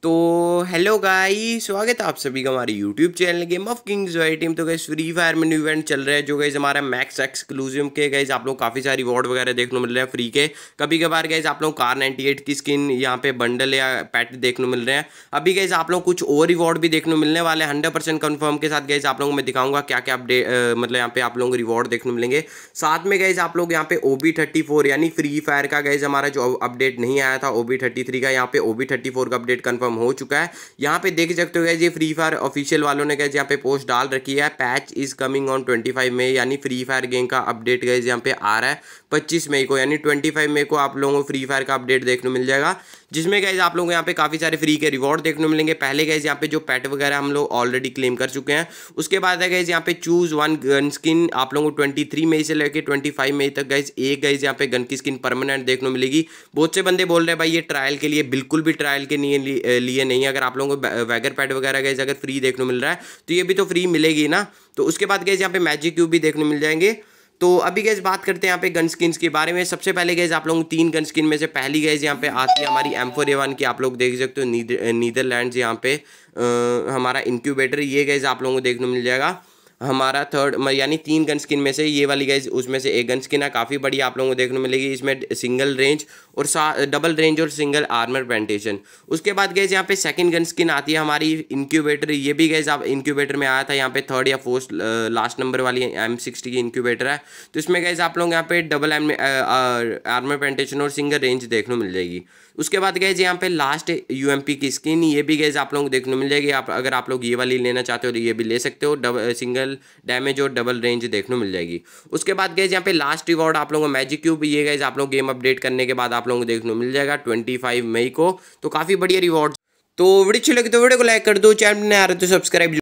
¡Todo! Hello guys स्वागत है आप सभी का हमारे YouTube channel Game of Kings Y team तो गई फ्री फायर में न्यू इवेंट चल रहा है जो गई हमारा मैक्स एक्सक्लूसिव के गैस आप लोग काफ़ी सारे रिवॉर्ड वगैरह देखने को मिल रहे हैं फ्री के कभी कभार गैस आप लोग कार 98 की स्किन यहाँ पे बंडल या पैट देखने को मिल रहे हैं अभी गए आप लोग कुछ और रिवॉर्ड भी देखने को मिलने वाले हंड्रेड हंड्रेड कन्फर्म के साथ गैस आप लोगों को मैं दिखाऊंगा क्या क्या अपडेट मतलब यहाँ पे आप लोगों को रिवॉर्ड देखने मिलेंगे साथ में गैस आप लोग यहाँ पे ओ बी यानी फ्री फायर का गए हमारा जो अपडेट नहीं आया था ओ बी का यहाँ पे ओ बी का अपडेट कन्फर्म हो चुका है यहाँ पे देख सकते हो गए ये फ्री फायर ऑफिशियल वालों ने गैस यहाँ पे पोस्ट डाल रखी है patch is coming on twenty five May यानी फ्री फायर गेम का अपडेट गए यहाँ पे आ रहा है पच्चीस मई को यानी ट्वेंटी फाइव मई को आप लोगों को फ्री फायर का अपडेट देखने मिल जाएगा जिसमें गए आप लोगों को यहाँ पे काफ़ी सारे फ्री के रिवॉर्ड देखने मिलेंगे पहले गए यहाँ पे जो पैट वगैरह हम लोग ऑलरेडी क्लेम कर चुके हैं उसके बाद है गए यहाँ पे चूज वन गन स्किन आप लोगों को ट्वेंटी थ्री मई से लेकर ट्वेंटी फाइव मई तक गए एक गए यहाँ पे गन की स्किन परमानेंट देखने मिलेगी बहुत से बंदे बोल रहे हैं भाई ये ट्रायल के लिए बिल्कुल भी ट्रायल के लिए, नहीं है अगर अगर आप लोगों को वैगर पैड वगैरह गैज अगर फ्री देखने मिल रहा है तो ये भी तो फ्री मिलेगी ना तो उसके बाद गैज यहाँ पे मैजिक क्यूब भी देखने मिल जाएंगे तो अभी गैस बात करते हैं यहाँ पे गन स्किन्स के बारे में सबसे पहले गैस आप लोग तीन गन स्किन में से पहली गैस यहाँ पे आती है हमारी एम फोर ए वन की आप लोग देख सकते हो नीदरलैंड यहाँ पे आ, हमारा इंक्यूबेटर ये गैस आप लोगों को देखने मिल जाएगा हमारा थर्ड यानी तीन गन स्किन में से ये वाली गाइज उसमें से एक गन स्किन है काफ़ी बढ़िया आप लोगों को देखने मिलेगी इसमें सिंगल रेंज और डबल रेंज और सिंगल आर्मर पेंटेशन उसके बाद गैज यहाँ पे सेकंड गन स्किन आती है हमारी इंक्यूबेटर ये भी गैज आप इंक्यूबेटर में आया था यहाँ पे थर्ड या फोर्थ लास्ट नंबर वाली एम सिक्सटी की इंक्यूबेटर है तो इसमें गैज आप लोग यहाँ पे डबल एम आर्मर पेंटेशन और सिंगल रेंज देखने मिल जाएगी उसके बाद गैज यहाँ पे लास्ट यू की स्किन ये भी गैज आप लोगों को देखने मिल जाएगी आप अगर आप लोग ये वाली लेना चाहते हो तो ये भी ले सकते हो डबल सिंगल डबल डैमेज और डबल रेंज देखने मिल जाएगी उसके बाद गैज यहाँ पे लास्ट रिवॉर्ड आप लोगों को मैजिक क्यूब ये गैज आप लोग गेम अपडेट करने के बाद आप लोगों को देखने मिल जाएगा ट्वेंटी मई को तो काफ़ी बढ़िया रिवॉर्ड तो वीडियो अच्छी लगी तो वीडियो को लाइक कर दो चैनल नहीं आ रहे तो सब्सक्राइब